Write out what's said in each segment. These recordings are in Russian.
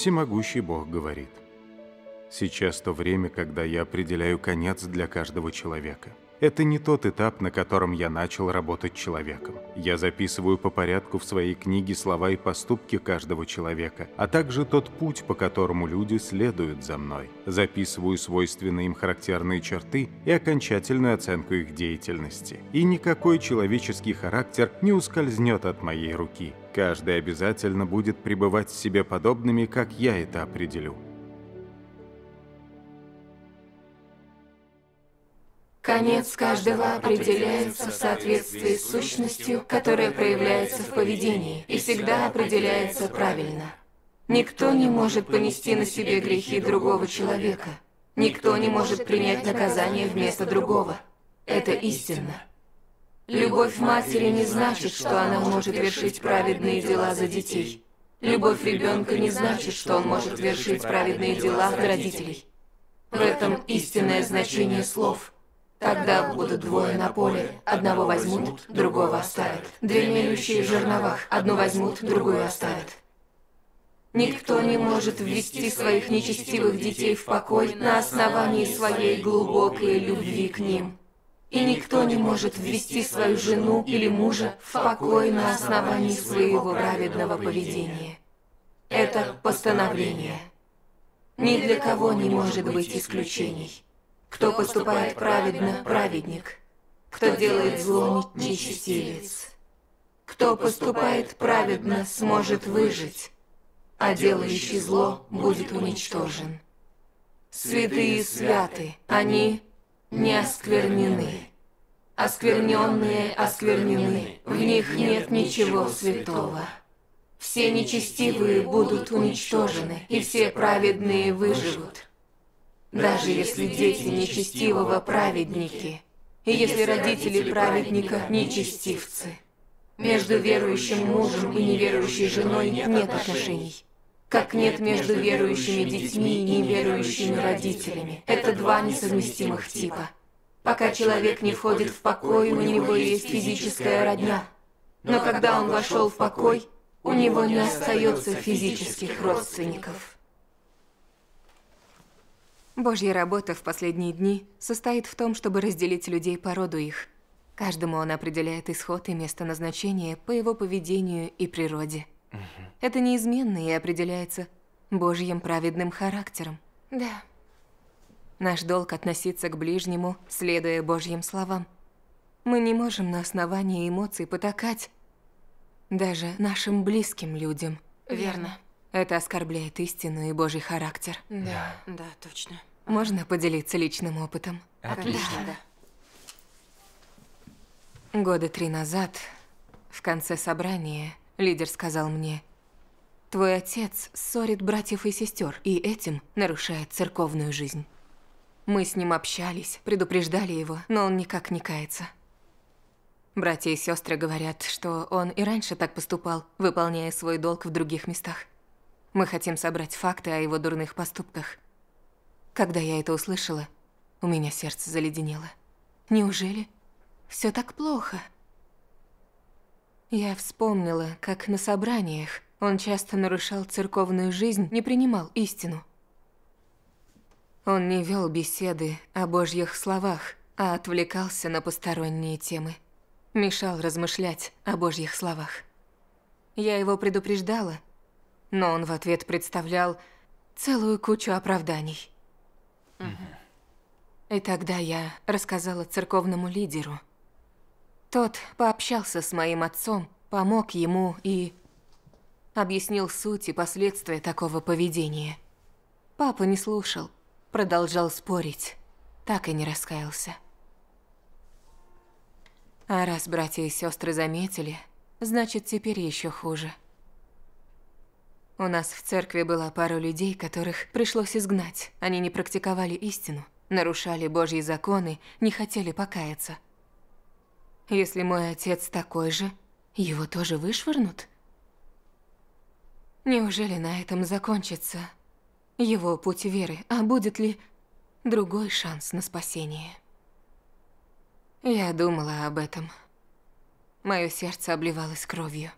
всемогущий Бог говорит. Сейчас то время, когда я определяю конец для каждого человека. Это не тот этап, на котором я начал работать человеком. Я записываю по порядку в своей книге слова и поступки каждого человека, а также тот путь, по которому люди следуют за мной. Записываю свойственные им характерные черты и окончательную оценку их деятельности. И никакой человеческий характер не ускользнет от моей руки. Каждый обязательно будет пребывать себе подобными, как я это определю. Конец каждого определяется в соответствии с сущностью, которая проявляется в поведении, и всегда определяется правильно. Никто не может понести на себе грехи другого человека. Никто не может принять наказание вместо другого. Это истинно. Любовь матери не значит, что она может вершить праведные дела за детей. Любовь ребенка не значит, что он может вершить праведные дела за родителей. В этом истинное значение слов. Тогда будут двое на поле. Одного возьмут, другого оставят. Две мелющие в жерновах. Одну возьмут, другую оставят. Никто не может ввести своих нечестивых детей в покой на основании своей глубокой любви к ним. И никто не может ввести свою жену или мужа в покой на основании своего праведного поведения. Это постановление. Ни для кого не может быть исключений. Кто поступает праведно – праведник. Кто делает зло – нечестивец. Кто поступает праведно, сможет выжить, а делающий зло будет уничтожен. Святые святы, они не осквернены. Оскверненные осквернены, в них нет ничего святого. Все нечестивые будут уничтожены, и все праведные выживут. Даже если дети нечестивого праведники, и если родители праведника нечестивцы. Между верующим мужем и неверующей женой нет отношений как нет между верующими детьми и неверующими родителями. Это два несовместимых типа. Пока человек не входит в покой, у него есть физическая родня. Но когда он вошел в покой, у него не остается физических родственников. Божья работа в последние дни состоит в том, чтобы разделить людей по роду их. Каждому он определяет исход и место назначения по его поведению и природе. Это неизменно и определяется Божьим праведным характером. Да. Наш долг относиться к ближнему, следуя Божьим словам. Мы не можем на основании эмоций потакать даже нашим близким людям. Верно. Это оскорбляет истину и Божий характер. Да, да, да точно. Можно поделиться личным опытом? Отлично. Да. да. Года три назад, в конце собрания, Лидер сказал мне, «Твой отец ссорит братьев и сестер, и этим нарушает церковную жизнь». Мы с ним общались, предупреждали его, но он никак не кается. Братья и сестры говорят, что он и раньше так поступал, выполняя свой долг в других местах. Мы хотим собрать факты о его дурных поступках. Когда я это услышала, у меня сердце заледенело. Неужели все так плохо? Я вспомнила, как на собраниях он часто нарушал церковную жизнь, не принимал истину. Он не вел беседы о божьих словах, а отвлекался на посторонние темы. Мешал размышлять о божьих словах. Я его предупреждала, но он в ответ представлял целую кучу оправданий. Угу. И тогда я рассказала церковному лидеру – тот пообщался с моим отцом, помог ему и... Объяснил суть и последствия такого поведения. Папа не слушал, продолжал спорить. Так и не раскаялся. А раз братья и сестры заметили, значит теперь еще хуже. У нас в церкви была пара людей, которых пришлось изгнать. Они не практиковали истину, нарушали Божьи законы, не хотели покаяться – если мой отец такой же, его тоже вышвырнут? Неужели на этом закончится его путь веры, а будет ли другой шанс на спасение? Я думала об этом. Мое сердце обливалось кровью.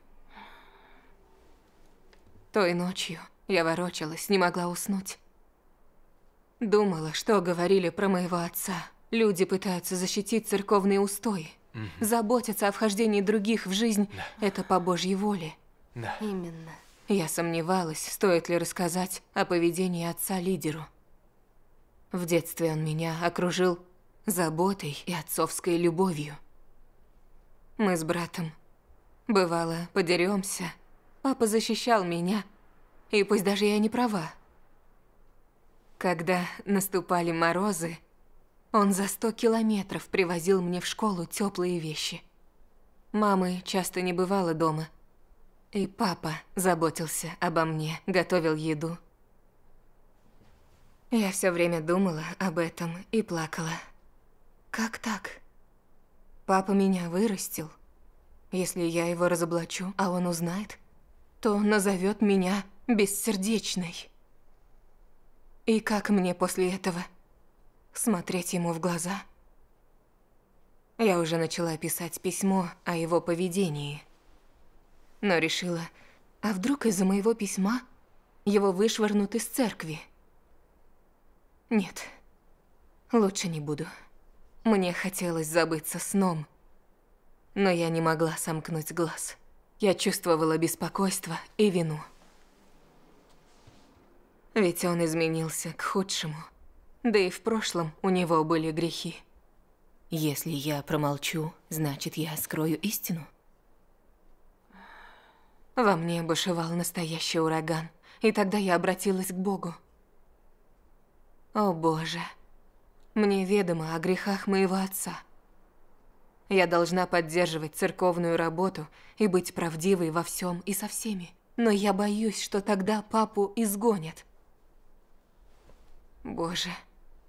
Той ночью я ворочалась, не могла уснуть. Думала, что говорили про моего отца. Люди пытаются защитить церковные устои. Угу. Заботиться о вхождении других в жизнь да. – это по Божьей воле. Да. Именно. Я сомневалась, стоит ли рассказать о поведении отца лидеру. В детстве он меня окружил заботой и отцовской любовью. Мы с братом, бывало, подеремся. Папа защищал меня, и пусть даже я не права. Когда наступали морозы, он за сто километров привозил мне в школу теплые вещи. Мамы часто не бывало дома. И папа заботился обо мне, готовил еду. Я все время думала об этом и плакала. Как так? Папа меня вырастил. Если я его разоблачу, а он узнает, то назовет меня бессердечной. И как мне после этого? смотреть ему в глаза. Я уже начала писать письмо о его поведении. Но решила, а вдруг из-за моего письма его вышвырнут из церкви? Нет, лучше не буду. Мне хотелось забыться сном, но я не могла сомкнуть глаз. Я чувствовала беспокойство и вину. Ведь он изменился к худшему – да и в прошлом у него были грехи. Если я промолчу, значит, я скрою истину. Во мне бушевал настоящий ураган, и тогда я обратилась к Богу. О Боже, мне ведомо о грехах моего отца. Я должна поддерживать церковную работу и быть правдивой во всем и со всеми. Но я боюсь, что тогда папу изгонят. Боже.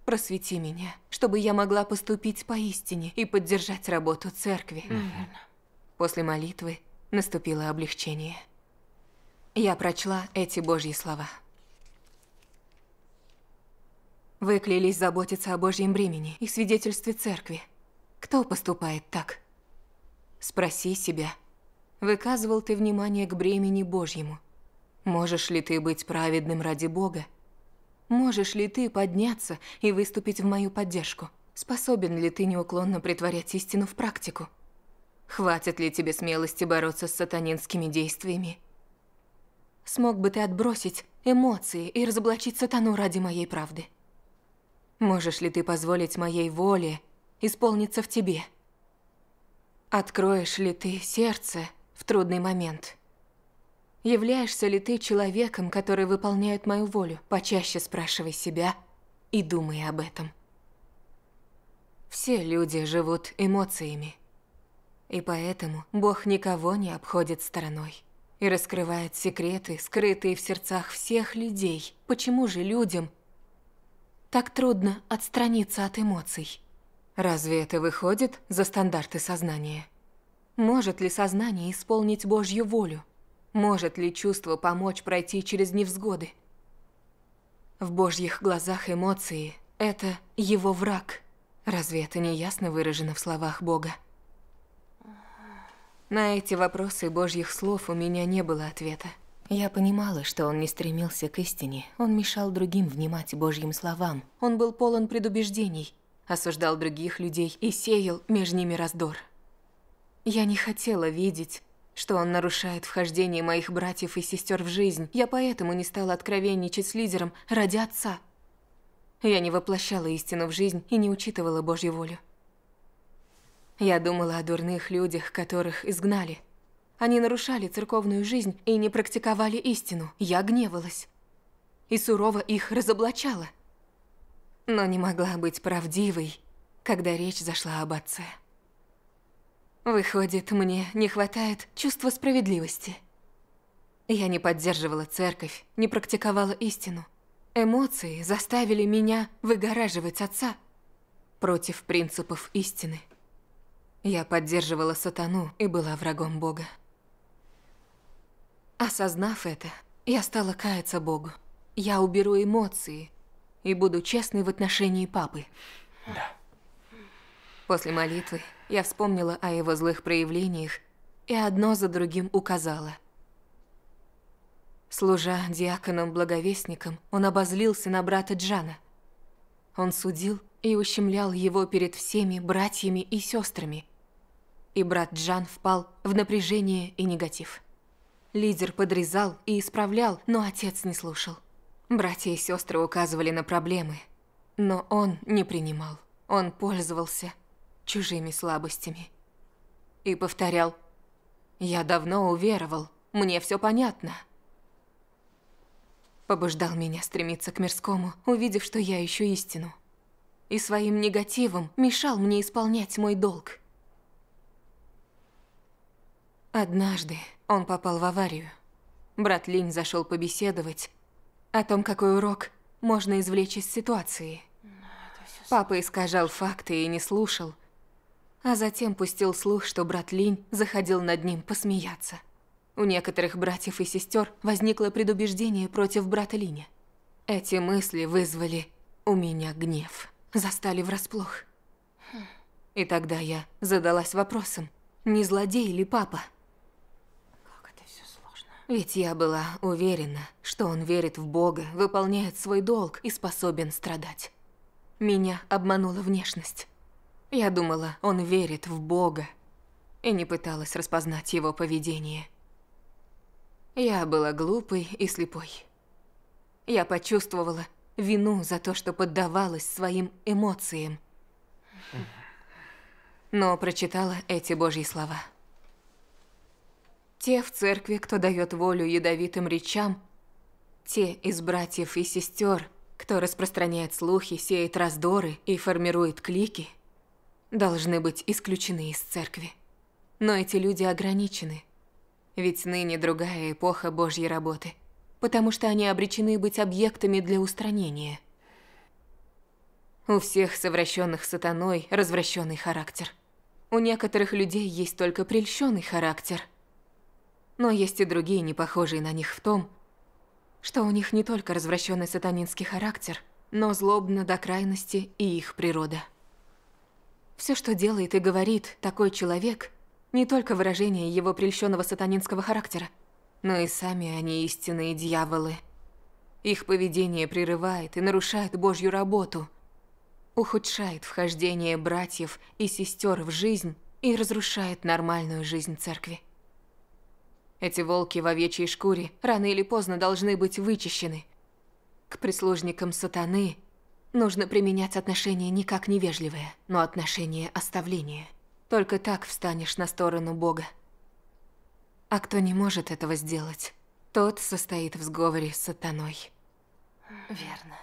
Просвети меня, чтобы я могла поступить поистине и поддержать работу церкви. Наверное. После молитвы наступило облегчение. Я прочла эти Божьи слова. Вы клялись заботиться о Божьем бремени и свидетельстве церкви. Кто поступает так? Спроси себя. Выказывал ты внимание к бремени Божьему? Можешь ли ты быть праведным ради Бога Можешь ли ты подняться и выступить в мою поддержку? Способен ли ты неуклонно притворять истину в практику? Хватит ли тебе смелости бороться с сатанинскими действиями? Смог бы ты отбросить эмоции и разоблачить сатану ради моей правды? Можешь ли ты позволить моей воле исполниться в тебе? Откроешь ли ты сердце в трудный момент? Являешься ли ты человеком, который выполняет мою волю? Почаще спрашивай себя и думай об этом. Все люди живут эмоциями. И поэтому Бог никого не обходит стороной и раскрывает секреты, скрытые в сердцах всех людей. Почему же людям так трудно отстраниться от эмоций? Разве это выходит за стандарты сознания? Может ли сознание исполнить Божью волю? Может ли чувство помочь пройти через невзгоды? В божьих глазах эмоции – это его враг. Разве это не ясно выражено в словах Бога? На эти вопросы божьих слов у меня не было ответа. Я понимала, что он не стремился к истине, он мешал другим внимать божьим словам, он был полон предубеждений, осуждал других людей и сеял между ними раздор. Я не хотела видеть что он нарушает вхождение моих братьев и сестер в жизнь. Я поэтому не стала откровенничать с лидером ради отца. Я не воплощала истину в жизнь и не учитывала Божью волю. Я думала о дурных людях, которых изгнали. Они нарушали церковную жизнь и не практиковали истину. Я гневалась и сурово их разоблачала. Но не могла быть правдивой, когда речь зашла об отце. Выходит, мне не хватает чувства справедливости. Я не поддерживала церковь, не практиковала истину. Эмоции заставили меня выгораживать отца против принципов истины. Я поддерживала сатану и была врагом Бога. Осознав это, я стала каяться Богу. Я уберу эмоции и буду честной в отношении папы. Да. После молитвы я вспомнила о его злых проявлениях и одно за другим указала. Служа диаконом-благовестником, он обозлился на брата Джана. Он судил и ущемлял его перед всеми братьями и сестрами. И брат Джан впал в напряжение и негатив. Лидер подрезал и исправлял, но отец не слушал. Братья и сестры указывали на проблемы, но он не принимал. Он пользовался чужими слабостями. И повторял, «Я давно уверовал, мне все понятно». Побуждал меня стремиться к мирскому, увидев, что я ищу истину. И своим негативом мешал мне исполнять мой долг. Однажды он попал в аварию. Брат Линь зашел побеседовать о том, какой урок можно извлечь из ситуации. Ну, Папа искажал факты и не слушал, а затем пустил слух, что брат Линь заходил над ним посмеяться. У некоторых братьев и сестер возникло предубеждение против брата Линя. Эти мысли вызвали у меня гнев, застали врасплох. И тогда я задалась вопросом, не злодей ли папа? Как это все сложно. Ведь я была уверена, что он верит в Бога, выполняет свой долг и способен страдать. Меня обманула внешность. Я думала, он верит в Бога и не пыталась распознать его поведение. Я была глупой и слепой. Я почувствовала вину за то, что поддавалась своим эмоциям. Но прочитала эти божьи слова. Те в церкви, кто дает волю ядовитым речам, те из братьев и сестер, кто распространяет слухи, сеет раздоры и формирует клики – должны быть исключены из церкви. Но эти люди ограничены. Ведь ныне другая эпоха Божьей работы, потому что они обречены быть объектами для устранения. У всех совращенных сатаной развращенный характер. У некоторых людей есть только прельщенный характер. Но есть и другие, не похожие на них в том, что у них не только развращенный сатанинский характер, но злобно до крайности и их природа. Все, что делает и говорит такой человек, не только выражение его прельщенного сатанинского характера, но и сами они истинные дьяволы. Их поведение прерывает и нарушает Божью работу, ухудшает вхождение братьев и сестер в жизнь и разрушает нормальную жизнь церкви. Эти волки в овечьей шкуре рано или поздно должны быть вычищены. К прислужникам сатаны Нужно применять отношения никак не вежливые, но отношения оставления. Только так встанешь на сторону Бога. А кто не может этого сделать, тот состоит в сговоре с сатаной. Верно.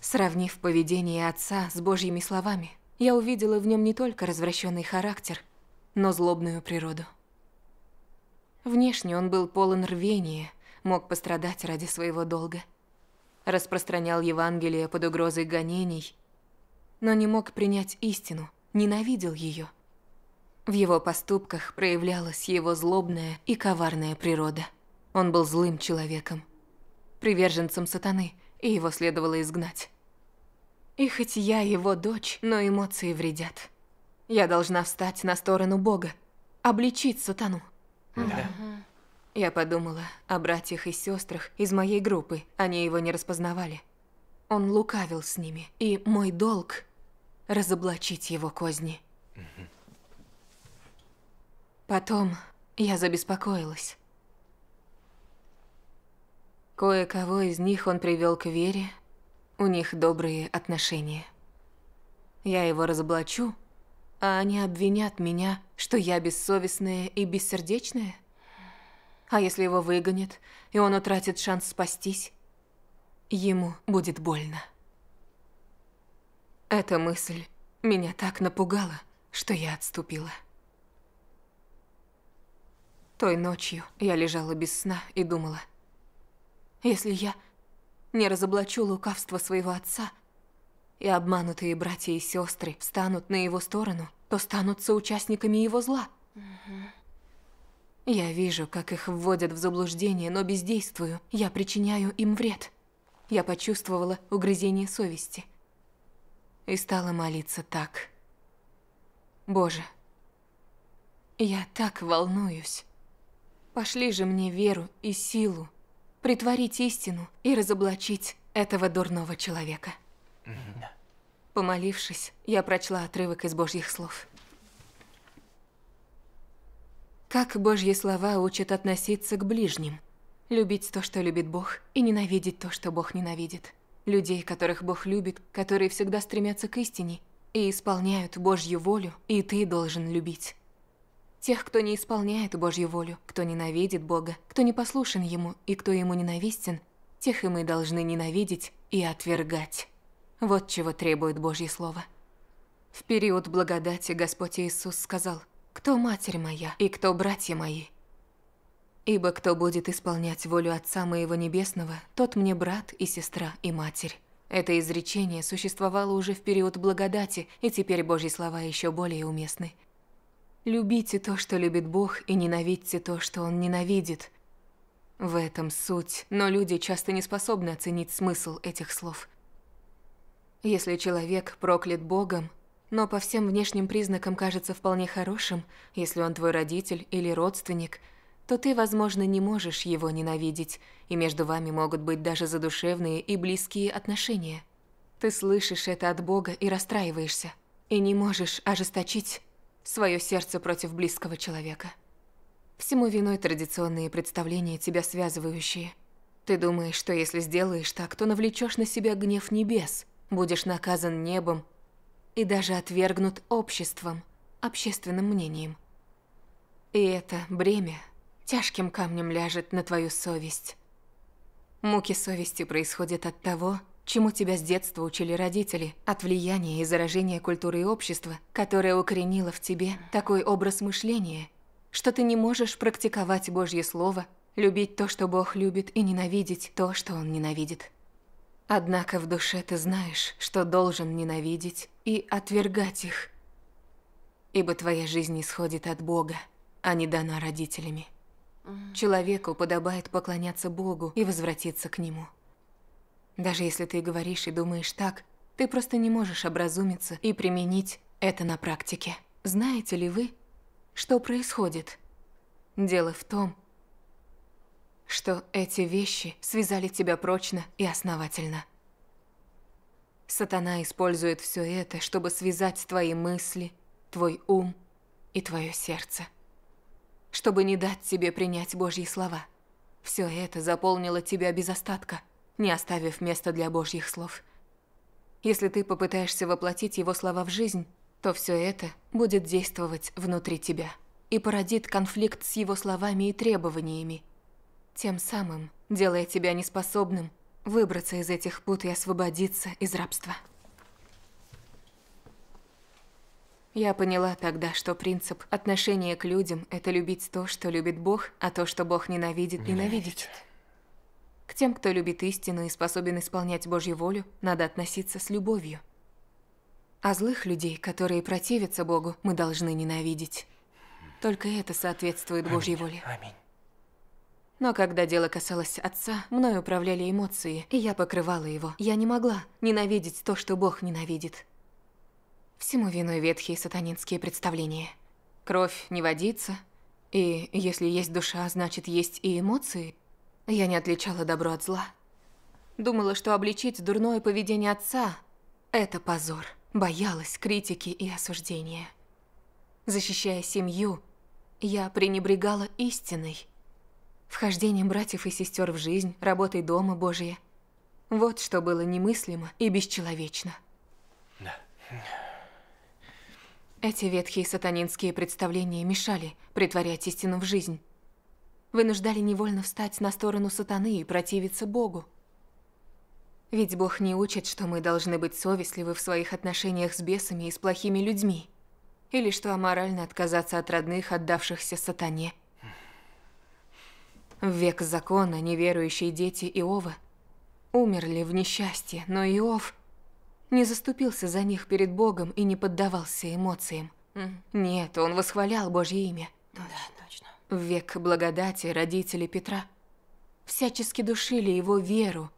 Сравнив поведение отца с божьими словами, я увидела в нем не только развращенный характер, но злобную природу. Внешне он был полон рвения, мог пострадать ради своего долга – распространял Евангелие под угрозой гонений, но не мог принять истину, ненавидел ее. В его поступках проявлялась его злобная и коварная природа. Он был злым человеком, приверженцем сатаны, и его следовало изгнать. И хоть я его дочь, но эмоции вредят. Я должна встать на сторону Бога, обличить сатану. Да. Я подумала о братьях и сестрах из моей группы, они его не распознавали. Он лукавил с ними, и мой долг – разоблачить его козни. Потом я забеспокоилась. Кое-кого из них он привел к вере, у них добрые отношения. Я его разоблачу, а они обвинят меня, что я бессовестная и бессердечная – а если его выгонят, и он утратит шанс спастись, ему будет больно. Эта мысль меня так напугала, что я отступила. Той ночью я лежала без сна и думала, если я не разоблачу лукавство своего отца, и обманутые братья и сестры встанут на его сторону, то станут соучастниками его зла. Угу. Я вижу, как их вводят в заблуждение, но бездействую. Я причиняю им вред. Я почувствовала угрызение совести. И стала молиться так. Боже, я так волнуюсь. Пошли же мне веру и силу, притворить истину и разоблачить этого дурного человека. Помолившись, я прочла отрывок из Божьих слов. Как Божьи слова учат относиться к ближним? Любить то, что любит Бог, и ненавидеть то, что Бог ненавидит. Людей, которых Бог любит, которые всегда стремятся к истине и исполняют Божью волю, и ты должен любить. Тех, кто не исполняет Божью волю, кто ненавидит Бога, кто не послушен Ему и кто Ему ненавистен, тех и мы должны ненавидеть и отвергать. Вот чего требует Божье Слово. В период благодати Господь Иисус сказал, кто матерь моя и кто братья мои. Ибо кто будет исполнять волю Отца моего Небесного, тот мне брат и сестра и матерь. Это изречение существовало уже в период благодати, и теперь Божьи слова еще более уместны. «Любите то, что любит Бог, и ненавидьте то, что Он ненавидит». В этом суть, но люди часто не способны оценить смысл этих слов. Если человек проклят Богом, но по всем внешним признакам кажется вполне хорошим, если он твой родитель или родственник, то ты, возможно, не можешь его ненавидеть, и между вами могут быть даже задушевные и близкие отношения. Ты слышишь это от Бога и расстраиваешься, и не можешь ожесточить свое сердце против близкого человека. Всему виной традиционные представления, тебя связывающие. Ты думаешь, что если сделаешь так, то навлечешь на себя гнев небес, будешь наказан небом и даже отвергнут обществом, общественным мнением. И это бремя тяжким камнем ляжет на твою совесть. Муки совести происходят от того, чему тебя с детства учили родители, от влияния и заражения культуры и общества, которое укоренило в тебе такой образ мышления, что ты не можешь практиковать Божье Слово, любить то, что Бог любит, и ненавидеть то, что Он ненавидит. Однако в душе ты знаешь, что должен ненавидеть и отвергать их, ибо твоя жизнь исходит от Бога, а не дана родителями. Человеку подобает поклоняться Богу и возвратиться к Нему. Даже если ты говоришь и думаешь так, ты просто не можешь образумиться и применить это на практике. Знаете ли вы, что происходит? Дело в том, что эти вещи связали тебя прочно и основательно. Сатана использует все это, чтобы связать твои мысли, твой ум и твое сердце. Чтобы не дать тебе принять Божьи слова. Все это заполнило тебя без остатка, не оставив места для Божьих слов. Если ты попытаешься воплотить его слова в жизнь, то все это будет действовать внутри тебя и породит конфликт с его словами и требованиями, тем самым делая тебя неспособным выбраться из этих пут и освободиться из рабства. Я поняла тогда, что принцип отношения к людям – это любить то, что любит Бог, а то, что Бог ненавидит, ненавидеть. К тем, кто любит истину и способен исполнять Божью волю, надо относиться с любовью. А злых людей, которые противятся Богу, мы должны ненавидеть. Только это соответствует Божьей воле. Аминь. Но когда дело касалось отца, мной управляли эмоции, и я покрывала его. Я не могла ненавидеть то, что Бог ненавидит. Всему виной ветхие сатанинские представления. Кровь не водится, и если есть душа, значит есть и эмоции. Я не отличала добро от зла. Думала, что обличить дурное поведение отца – это позор. Боялась критики и осуждения. Защищая семью, я пренебрегала истиной – вхождение братьев и сестер в жизнь, работой Дома Божия. Вот что было немыслимо и бесчеловечно. Да. Эти ветхие сатанинские представления мешали притворять истину в жизнь. Вынуждали невольно встать на сторону сатаны и противиться Богу. Ведь Бог не учит, что мы должны быть совестливы в своих отношениях с бесами и с плохими людьми. Или что аморально отказаться от родных, отдавшихся сатане – в век закона неверующие дети Иова умерли в несчастье, но Иов не заступился за них перед Богом и не поддавался эмоциям. Нет, он восхвалял Божье имя. Ну да, точно. В век благодати родители Петра всячески душили его веру.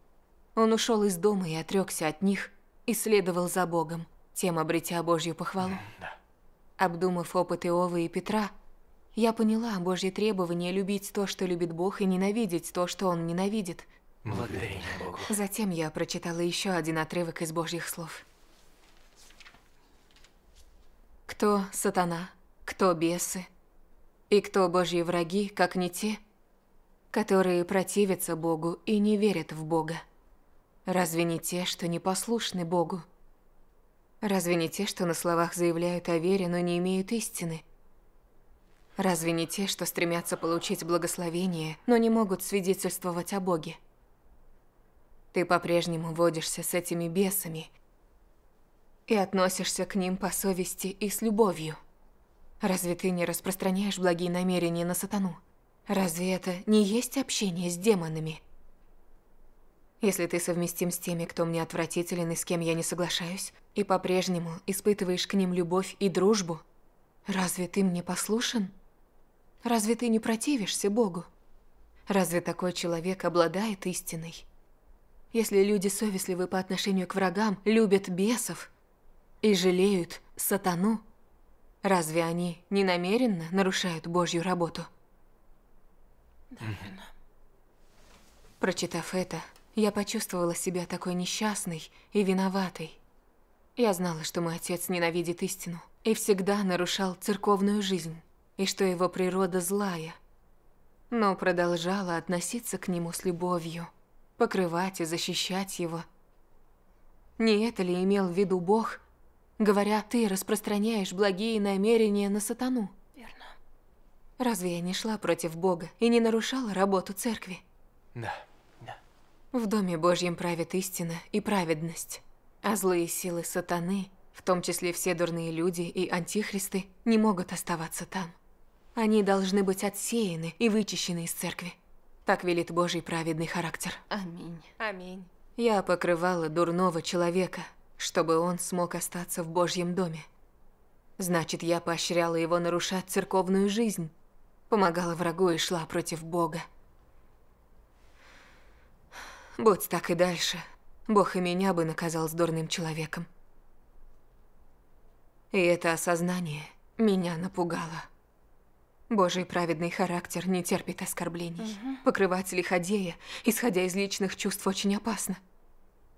Он ушел из дома и отрекся от них, и следовал за Богом, тем обретя Божью похвалу. да. Обдумав опыт Иова и Петра, я поняла Божье требование любить то, что любит Бог, и ненавидеть то, что Он ненавидит. Благодарение Богу. Затем я прочитала еще один отрывок из Божьих слов. Кто сатана, кто бесы, и кто Божьи враги, как не те, которые противятся Богу и не верят в Бога? Разве не те, что не послушны Богу? Разве не те, что на словах заявляют о вере, но не имеют истины? Разве не те, что стремятся получить благословение, но не могут свидетельствовать о Боге? Ты по-прежнему водишься с этими бесами и относишься к ним по совести и с любовью. Разве ты не распространяешь благие намерения на сатану? Разве это не есть общение с демонами? Если ты совместим с теми, кто мне отвратителен и с кем я не соглашаюсь, и по-прежнему испытываешь к ним любовь и дружбу, разве ты мне послушен?» Разве ты не противишься Богу? Разве такой человек обладает истиной? Если люди совестливы по отношению к врагам, любят бесов и жалеют сатану, разве они не намеренно нарушают Божью работу? Наверное. Прочитав это, я почувствовала себя такой несчастной и виноватой. Я знала, что мой отец ненавидит истину и всегда нарушал церковную жизнь и что его природа злая, но продолжала относиться к нему с любовью, покрывать и защищать его. Не это ли имел в виду Бог, говоря, ты распространяешь благие намерения на сатану? Верно. Разве я не шла против Бога и не нарушала работу церкви? Да, да. В Доме Божьем правит истина и праведность, а злые силы сатаны, в том числе все дурные люди и антихристы, не могут оставаться там. Они должны быть отсеяны и вычищены из церкви. Так велит Божий праведный характер. Аминь. Аминь. Я покрывала дурного человека, чтобы он смог остаться в Божьем доме. Значит, я поощряла его нарушать церковную жизнь, помогала врагу и шла против Бога. Будь так и дальше, Бог и меня бы наказал с дурным человеком. И это осознание меня напугало. Божий праведный характер не терпит оскорблений. Угу. Покрывать лиходея, исходя из личных чувств, очень опасно.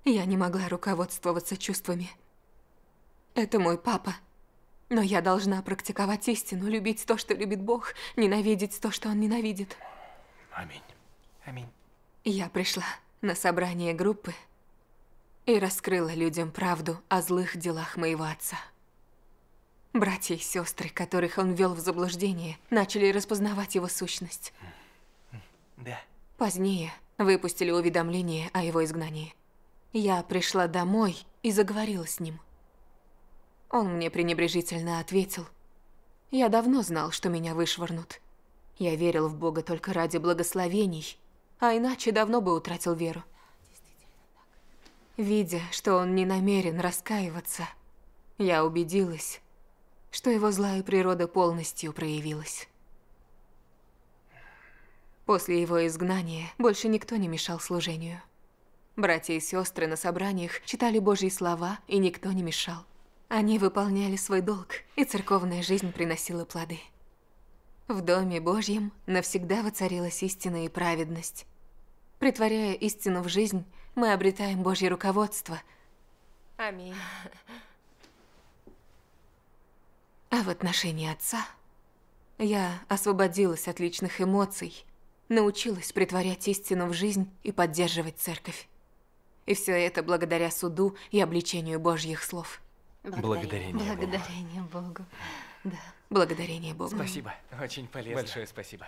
Я не могла руководствоваться чувствами. Это мой папа. Но я должна практиковать истину, любить то, что любит Бог, ненавидеть то, что Он ненавидит. Аминь. Аминь. Я пришла на собрание группы и раскрыла людям правду о злых делах моего отца. Братья и сестры, которых он ввел в заблуждение, начали распознавать его сущность. Да. Позднее выпустили уведомление о его изгнании. Я пришла домой и заговорила с ним. Он мне пренебрежительно ответил. Я давно знал, что меня вышвырнут. Я верил в Бога только ради благословений, а иначе давно бы утратил веру. Видя, что он не намерен раскаиваться, я убедилась, что его злая природа полностью проявилась. После его изгнания больше никто не мешал служению. Братья и сестры на собраниях читали Божьи слова, и никто не мешал. Они выполняли свой долг, и церковная жизнь приносила плоды. В Доме Божьем навсегда воцарилась истина и праведность. Притворяя истину в жизнь, мы обретаем Божье руководство. Аминь. А в отношении отца я освободилась от личных эмоций, научилась притворять истину в жизнь и поддерживать церковь. И все это благодаря суду и обличению Божьих слов. Благодарение, Благодарение Богу. Благодарение Богу. Да. Благодарение Богу. Спасибо. Очень полезно. Большое спасибо.